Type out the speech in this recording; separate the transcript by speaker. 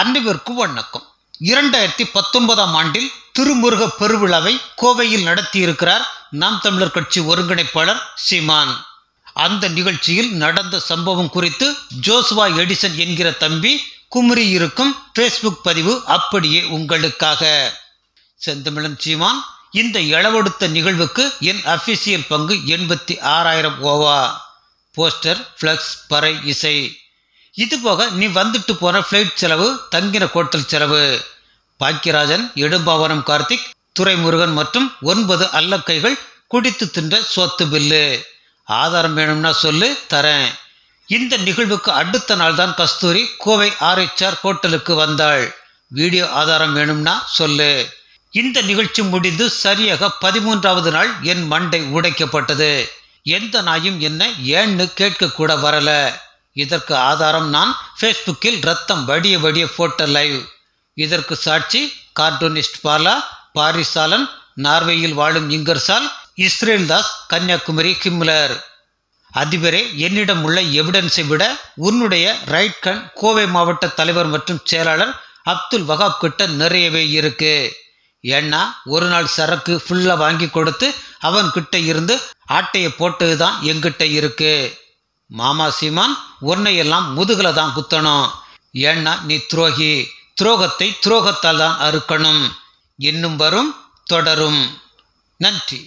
Speaker 1: அன்பிற்கு வணக்கம் இரண்டாயிரத்தி பத்தொன்பதாம் ஆண்டில் திருமுருக பெருவிழாவை கோவையில் நடத்தியிருக்கிறார் நாம் தமிழர் கட்சி ஒருங்கிணைப்பாளர் சிமான் அந்த நிகழ்ச்சியில் நடந்த சம்பவம் குறித்து ஜோஸ்வா எடிசன் என்கிற தம்பி குமரி இருக்கும் ஃபேஸ்புக் பதிவு அப்படியே உங்களுக்காக செந்தமிழன் சீமான் இந்த இளவடுத்த நிகழ்வுக்கு என் அஃபிஷியல் பங்கு எண்பத்தி ஆறாயிரம் ஓவா போஸ்டர் ஃப்ளக்ஸ் பறை இசை இது போக நீ வந்துட்டு போன ஃப்ளைட் செலவு தங்கின கோட்டல் செலவு பாக்கியராஜன் எடும்பாவனம் கார்த்திக் துரைமுருகன் மற்றும் ஒன்பது அல்லக்கைகள் குடித்து தின்ற சொத்து பில்லு ஆதாரம் வேணும்னா சொல்லு தரேன் இந்த நிகழ்வுக்கு அடுத்த நாள் தான் கஸ்தூரி கோவை ஆர்எச்ஆர் ஹோட்டலுக்கு வந்தாள் வீடியோ ஆதாரம் வேணும்னா சொல்லு இந்த நிகழ்ச்சி முடிந்து சரியாக பதிமூன்றாவது நாள் என் மண்டை உடைக்கப்பட்டது எந்த நாயும் என்ன ஏன்னு கேட்க கூட வரல இதற்கு ஆதாரம் நான் ஃபேஸ்புக்கில் ரத்தம் வடிய வடிய போட்ட லைவ் இதற்கு சாட்சி கார்ட்டூனிஸ்ட் பாலா பாரிசாலன் நார்வேயில் வாழும் இங்கர்சால் இஸ்ரேல் தாஸ் கன்னியாகுமரி கிம்லர் அதிபரே என்னிடம் உள்ள எவிடன்ஸை விட உன்னுடைய ரைட் கண் கோவை மாவட்ட தலைவர் மற்றும் செயலாளர் அப்துல் வகாப் கிட்ட நிறையவே இருக்கு ஏன்னா ஒரு நாள் சரக்கு ஃபுல்லாக வாங்கி கொடுத்து அவன் கிட்ட இருந்து ஆட்டையை போட்டதுதான் எங்கிட்ட இருக்குது மாமா சீமான் எல்லாம் முதுகில் தான் குத்தணும் ஏன்னா நீ துரோகி துரோகத்தை துரோகத்தால் தான் அறுக்கணும் இன்னும் வரும் தொடரும் நன்றி